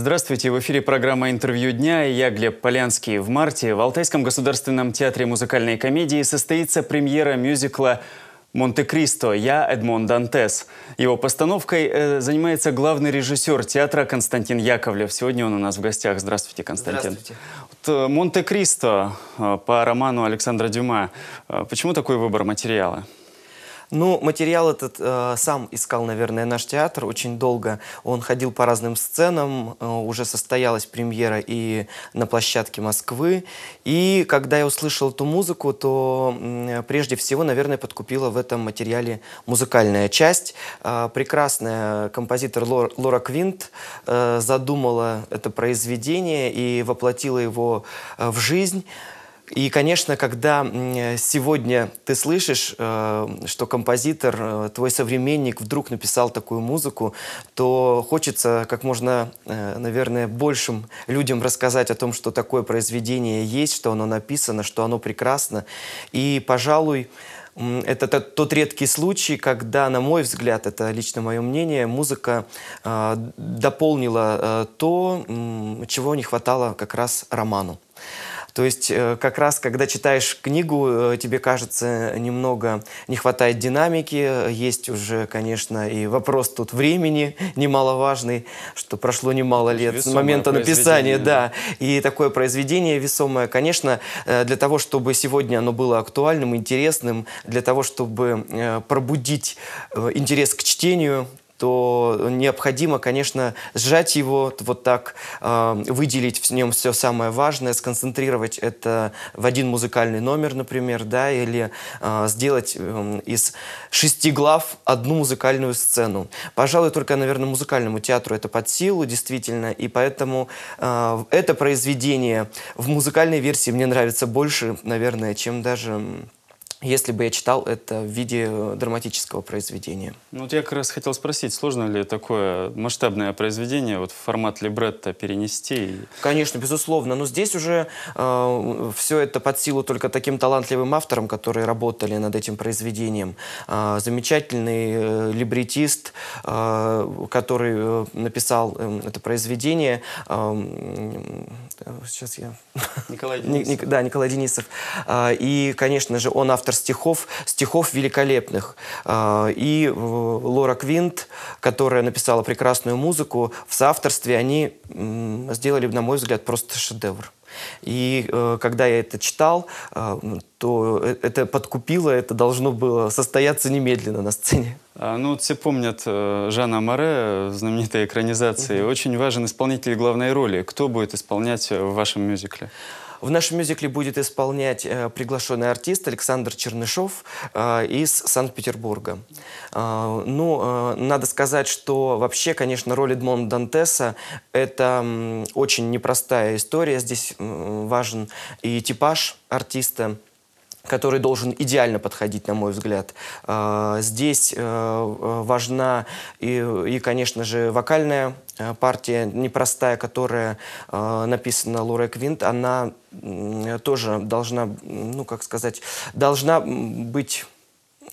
Здравствуйте, в эфире программа «Интервью дня» и я, Глеб Полянский. В марте в Алтайском государственном театре музыкальной комедии состоится премьера мюзикла «Монте-Кристо. Я Эдмон Дантес». Его постановкой э, занимается главный режиссер театра Константин Яковлев. Сегодня он у нас в гостях. Здравствуйте, Константин. Здравствуйте. Э, «Монте-Кристо» э, по роману Александра Дюма. Э, почему такой выбор материала? Ну, материал этот э, сам искал, наверное, наш театр очень долго. Он ходил по разным сценам, э, уже состоялась премьера и на площадке Москвы. И когда я услышал эту музыку, то э, прежде всего, наверное, подкупила в этом материале музыкальная часть. Э, прекрасная композитор Лор, Лора Квинт э, задумала это произведение и воплотила его э, в жизнь. И, конечно, когда сегодня ты слышишь, э, что композитор, э, твой современник вдруг написал такую музыку, то хочется как можно, э, наверное, большим людям рассказать о том, что такое произведение есть, что оно написано, что оно прекрасно. И, пожалуй, это тот редкий случай, когда, на мой взгляд, это лично мое мнение, музыка дополнила то, чего не хватало как раз роману. То есть э, как раз, когда читаешь книгу, э, тебе кажется, немного не хватает динамики, есть уже, конечно, и вопрос тут времени немаловажный, что прошло немало лет весомое с момента написания, да. да, и такое произведение весомое, конечно, э, для того, чтобы сегодня оно было актуальным, интересным, для того, чтобы пробудить интерес к чтению, то необходимо, конечно, сжать его вот так, а, выделить в нем все самое важное, сконцентрировать это в один музыкальный номер, например, да, или а, сделать эм, из шести глав одну музыкальную сцену. Пожалуй, только, наверное, музыкальному театру это под силу, действительно, и поэтому а, это произведение в музыкальной версии мне нравится больше, наверное, чем даже если бы я читал это в виде э, драматического произведения. Ну, вот я как раз хотел спросить, сложно ли такое масштабное произведение вот в формат либретто перенести? Конечно, безусловно. Но здесь уже э, все это под силу только таким талантливым авторам, которые работали над этим произведением. Э, замечательный э, либретист, э, который э, написал э, это произведение. Э, э, сейчас я... Николай Денисов. Да, Николай Денисов. Э, и, конечно же, он автор автор стихов, стихов великолепных. А, и э, Лора Квинт, которая написала прекрасную музыку, в соавторстве они сделали, на мой взгляд, просто шедевр. И э, когда я это читал, а, э, то это подкупило, это должно было состояться немедленно на сцене. А, ну, все помнят э, Жанна Море, знаменитой экранизации. Угу. Очень важен исполнитель главной роли. Кто будет исполнять э, в вашем мюзикле? В нашем мюзикле будет исполнять э, приглашенный артист Александр Чернышов э, из Санкт-Петербурга. Э, ну, надо сказать, что вообще, конечно, роль Эдмонда Дантеса – это очень непростая история. Здесь важен и типаж артиста – который должен идеально подходить, на мой взгляд. А, здесь э, э, важна и, и конечно же, вокальная э, партия непростая, которая написана Лорой Квинт, она тоже должна, ну, как сказать, должна быть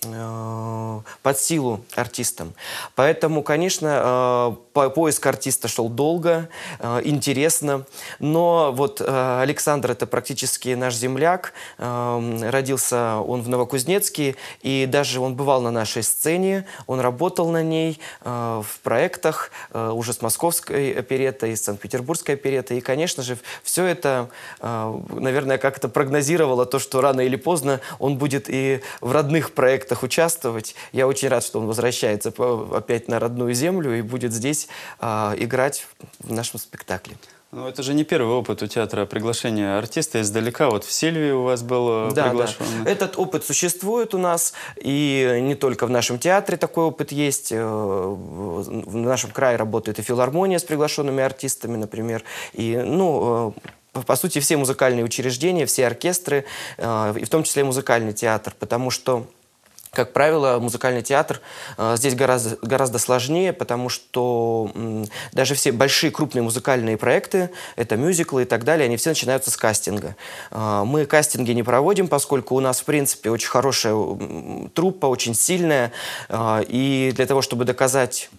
Э, под силу артистам. Поэтому, конечно, э, поиск артиста шел долго, э, интересно, но вот Александр это практически наш земляк, родился он в Новокузнецке, и даже он бывал на нашей сцене, он работал на ней в проектах уже с московской оперетой, с санкт-петербургской оперетой, и, конечно же, все это, наверное, как-то прогнозировало то, что рано или поздно он будет и в родных проектах проектах участвовать. Я очень рад, что он возвращается опять на родную землю и будет здесь а, играть в нашем спектакле. Ну, это же не первый опыт у театра приглашения артиста издалека. Вот в Сильвии у вас был э, да, приглашен. Да. Этот опыт существует у нас, и не только в нашем театре такой опыт есть. Э, в нашем крае работает и филармония с приглашенными артистами, например. И, ну, э, по сути, все музыкальные учреждения, все оркестры, и в том числе музыкальный театр, потому что как правило, музыкальный театр э, здесь гораздо, гораздо сложнее, потому что даже все большие крупные музыкальные проекты, это мюзиклы и так далее, они все начинаются с кастинга. Э, мы кастинги не проводим, поскольку у нас, в принципе, очень хорошая труппа, очень сильная. Э, и для того, чтобы доказать,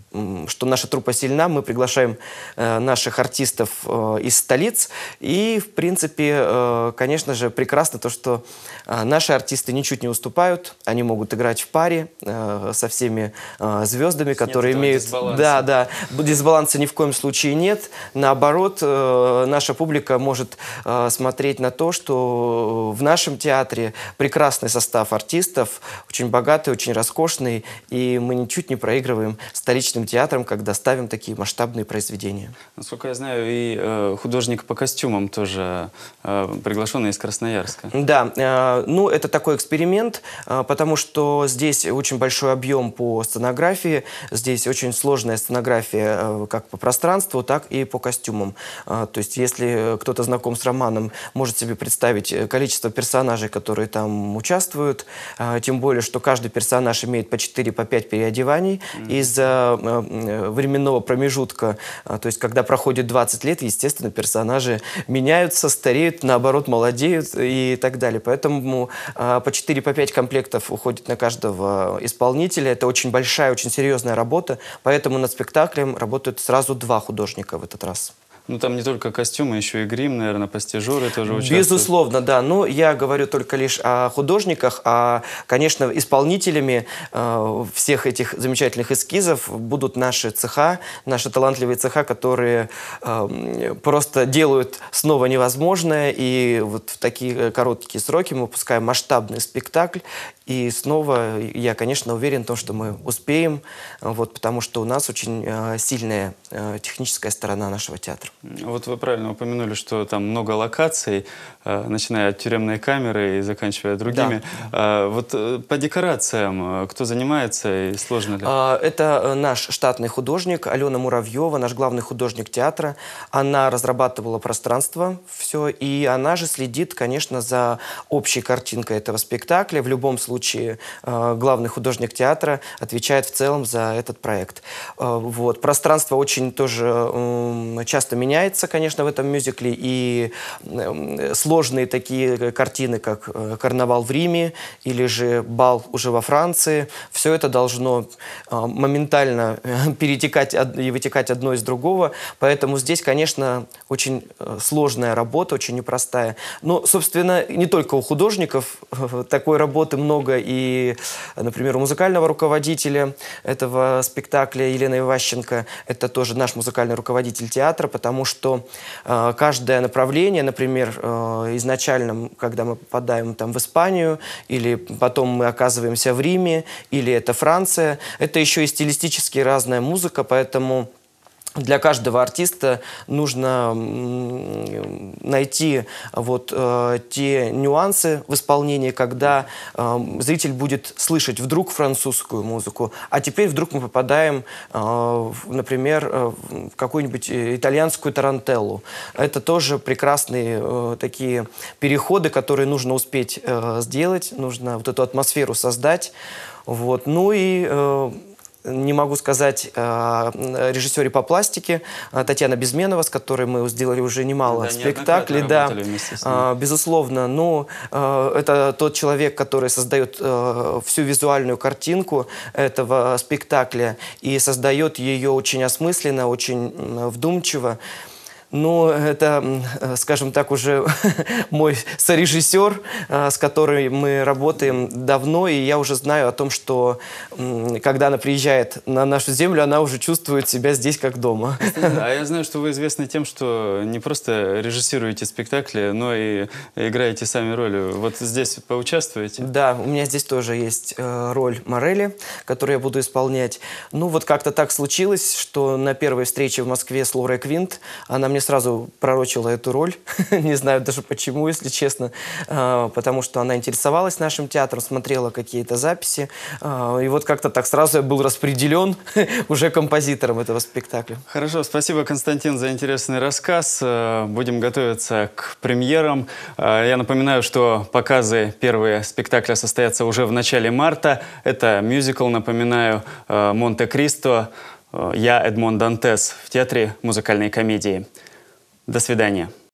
что наша труппа сильна, мы приглашаем наших артистов из столиц. И, в принципе, конечно же, прекрасно то, что наши артисты ничуть не уступают, они могут играть играть в паре э, со всеми э, звездами, Нет которые имеют... Да, да. Дисбаланса ни в коем случае нет. Наоборот, э, наша публика может э, смотреть на то, что в нашем театре прекрасный состав артистов, очень богатый, очень роскошный, и мы ничуть не проигрываем столичным театрам, когда ставим такие масштабные произведения. Насколько я знаю, и э, художник по костюмам тоже э, приглашенный из Красноярска. Да, э, ну это такой эксперимент, э, потому что здесь очень большой объем по сценографии. Здесь очень сложная сценография э, как по пространству, так и по костюмам. Э, то есть если кто-то знаком с романом, может себе представить э, количество персонажей, которые там участвуют. Тем более, что каждый персонаж имеет по 4-5 по переодеваний mm-hmm. из временного промежутка. То есть когда проходит 20 лет, естественно, персонажи меняются, стареют, наоборот, молодеют и так далее. Поэтому по 4-5 по комплектов уходит на каждого исполнителя. Это очень большая, очень серьезная работа, поэтому над спектаклем работают сразу два художника в этот раз. Ну, там не только костюмы, еще и грим, наверное, постижеры тоже участвуют. Безусловно, да. Но ну, я говорю только лишь о художниках, а, конечно, исполнителями э, всех этих замечательных эскизов будут наши цеха, наши талантливые цеха, которые э, просто делают снова невозможное. И вот в такие э, короткие сроки мы выпускаем масштабный спектакль. И снова я, конечно, уверен в том, что мы успеем, вот, потому что у нас очень э, сильная э, техническая сторона нашего театра. Вот вы правильно упомянули, что там много локаций, э, начиная от тюремной камеры и заканчивая другими. Да. А, вот по декорациям кто занимается и сложно ли? А, это наш штатный художник Алена Муравьева, наш главный художник театра. Она разрабатывала пространство все, и она же следит, конечно, за общей картинкой этого спектакля. В любом случае случае э, главный художник театра отвечает в целом за этот проект. Э, вот. Пространство очень тоже часто меняется, конечно, в этом мюзикле, и сложные такие картины, как э, «Карнавал в Риме» или же «Бал уже во Франции», все это должно моментально перетекать и вытекать одно из другого, поэтому здесь, конечно, очень сложная работа, очень непростая. Но, собственно, не только у художников такой работы много друга и, например, у музыкального руководителя этого спектакля Елены Иващенко. Это тоже наш музыкальный руководитель театра, потому что э, каждое направление, например, э, изначально, когда мы попадаем там в Испанию, или потом мы оказываемся в Риме, или это Франция, это еще и стилистически разная музыка, поэтому для каждого артиста нужно найти вот э, те нюансы в исполнении, когда э, зритель будет слышать вдруг французскую музыку, а теперь вдруг мы попадаем, э, в, например, э, в какую-нибудь э, итальянскую тарантеллу. Это тоже прекрасные э, такие переходы, которые нужно успеть э, сделать, нужно вот эту атмосферу создать. Вот. Ну и э, не могу сказать э, режиссере по пластике э, Татьяна Безменова, с которой мы сделали уже немало да, спектаклей. Да, а, безусловно. Но ну, э, это тот человек, который создает э, всю визуальную картинку этого спектакля и создает ее очень осмысленно, очень вдумчиво. Ну, это, э, скажем так, уже мой сорежиссер, э, с которым мы работаем давно, и я уже знаю о том, что когда она приезжает на нашу землю, она уже чувствует себя здесь как дома. А я знаю, что вы известны тем, что не просто режиссируете спектакли, но и играете сами роли. Вот здесь поучаствуете? Да, у меня здесь тоже есть э, роль Морели, которую я буду исполнять. Ну, вот как-то так случилось, что на первой встрече в Москве с Лорой Квинт она мне мне сразу пророчила эту роль. Не знаю даже почему, если честно. А, потому что она интересовалась нашим театром, смотрела какие-то записи. А, и вот как-то так сразу я был распределен уже композитором этого спектакля. Хорошо, спасибо, Константин, за интересный рассказ. Э, будем готовиться к премьерам. Э, я напоминаю, что показы первые спектакля состоятся уже в начале марта. Это мюзикл, напоминаю, э, «Монте-Кристо». Я Эдмон Дантес в Театре музыкальной комедии. До свидания.